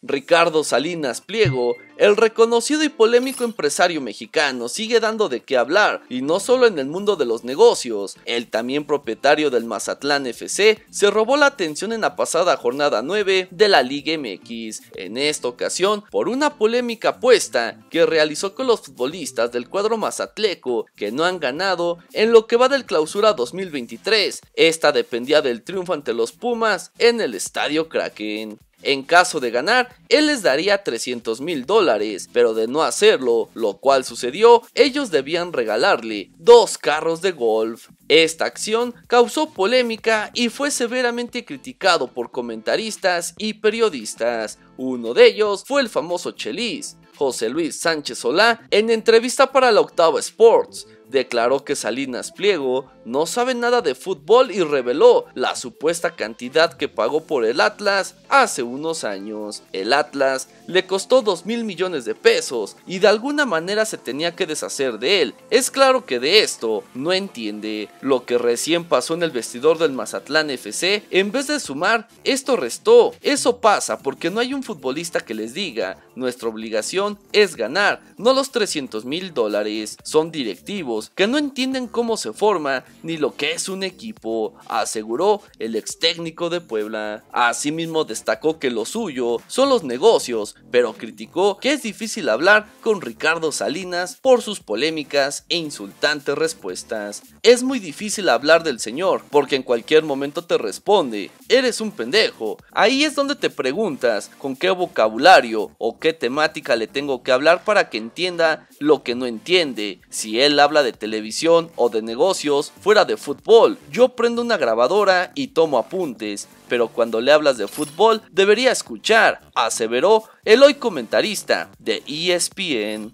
Ricardo Salinas Pliego, el reconocido y polémico empresario mexicano, sigue dando de qué hablar, y no solo en el mundo de los negocios. El también propietario del Mazatlán FC se robó la atención en la pasada jornada 9 de la Liga MX, en esta ocasión por una polémica apuesta que realizó con los futbolistas del cuadro mazatleco que no han ganado en lo que va del clausura 2023. Esta dependía del triunfo ante los Pumas en el Estadio Kraken. En caso de ganar, él les daría 300 mil dólares, pero de no hacerlo, lo cual sucedió, ellos debían regalarle dos carros de golf. Esta acción causó polémica y fue severamente criticado por comentaristas y periodistas. Uno de ellos fue el famoso cheliz José Luis Sánchez Solá, en entrevista para la Octava Sports declaró que Salinas Pliego no sabe nada de fútbol y reveló la supuesta cantidad que pagó por el Atlas hace unos años. El Atlas le costó 2 mil millones de pesos y de alguna manera se tenía que deshacer de él. Es claro que de esto no entiende. Lo que recién pasó en el vestidor del Mazatlán FC, en vez de sumar, esto restó. Eso pasa porque no hay un futbolista que les diga, nuestra obligación es ganar, no los 300 mil dólares. Son directivos que no entienden cómo se forma ni lo que es un equipo, aseguró el ex técnico de Puebla. Asimismo destacó que lo suyo son los negocios, pero criticó que es difícil hablar con Ricardo Salinas por sus polémicas e insultantes respuestas. Es muy difícil hablar del señor porque en cualquier momento te responde, eres un pendejo. Ahí es donde te preguntas con qué vocabulario o qué temática le tengo que hablar para que entienda lo que no entiende. Si él habla de de televisión o de negocios fuera de fútbol. Yo prendo una grabadora y tomo apuntes, pero cuando le hablas de fútbol debería escuchar, aseveró el hoy comentarista de ESPN.